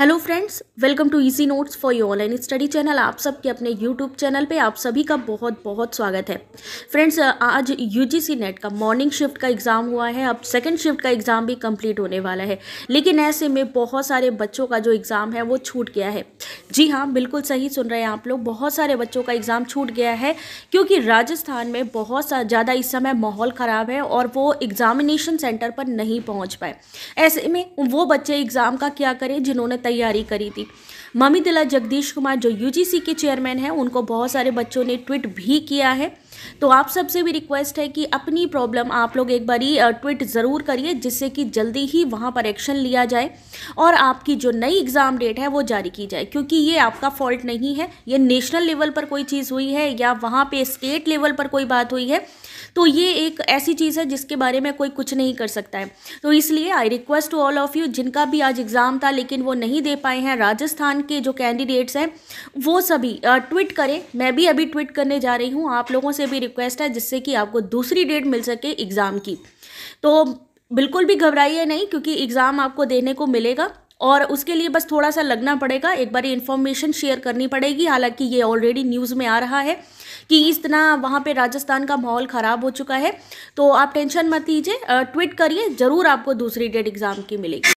hello friends welcome to easy notes for you online study channel आप सबके अपने YouTube channel पे आप सभी का बहुत बहुत स्वागत है फ्रेंड्स आज यूजीसी नेट का मॉर्निंग शिफ्ट का एग्ज़ाम हुआ है अब सेकंड शिफ्ट का एग्ज़ाम भी कंप्लीट होने वाला है लेकिन ऐसे में बहुत सारे बच्चों का जो एग्ज़ाम है वो छूट गया है जी हाँ बिल्कुल सही सुन रहे हैं आप लोग बहुत सारे बच्चों का एग्ज़ाम छूट गया है क्योंकि राजस्थान में बहुत ज़्यादा इस समय माहौल ख़राब है और वो एग्ज़ामिनेशन सेंटर पर नहीं पहुँच पाए ऐसे में वो बच्चे एग्ज़ाम का क्या करें जिन्होंने तैयारी करी थी मम्मी दिला जगदीश कुमार जो यूजीसी के चेयरमैन हैं उनको बहुत सारे बच्चों ने ट्वीट भी किया है तो आप सबसे भी रिक्वेस्ट है कि अपनी प्रॉब्लम आप लोग एक बारी ट्वीट ज़रूर करिए जिससे कि जल्दी ही वहाँ पर एक्शन लिया जाए और आपकी जो नई एग्ज़ाम डेट है वो जारी की जाए क्योंकि ये आपका फॉल्ट नहीं है ये नेशनल लेवल पर कोई चीज़ हुई है या वहाँ पर स्टेट लेवल पर कोई बात हुई है तो ये एक ऐसी चीज़ है जिसके बारे में कोई कुछ नहीं कर सकता है तो इसलिए I request to all of you जिनका भी आज एग्ज़ाम था लेकिन वो नहीं दे पाए हैं राजस्थान के जो कैंडिडेट्स हैं वो सभी ट्वीट करें मैं भी अभी ट्वीट करने जा रही हूँ आप लोगों से भी रिक्वेस्ट है जिससे कि आपको दूसरी डेट मिल सके एग्ज़ाम की तो बिल्कुल भी घबराइए नहीं क्योंकि एग्ज़ाम आपको देने को मिलेगा और उसके लिए बस थोड़ा सा लगना पड़ेगा एक बार इन्फॉर्मेशन शेयर करनी पड़ेगी हालांकि ये ऑलरेडी न्यूज़ में आ रहा है कि इस तरह वहाँ पे राजस्थान का माहौल ख़राब हो चुका है तो आप टेंशन मत लीजिए ट्वीट करिए ज़रूर आपको दूसरी डेट एग्ज़ाम की मिलेगी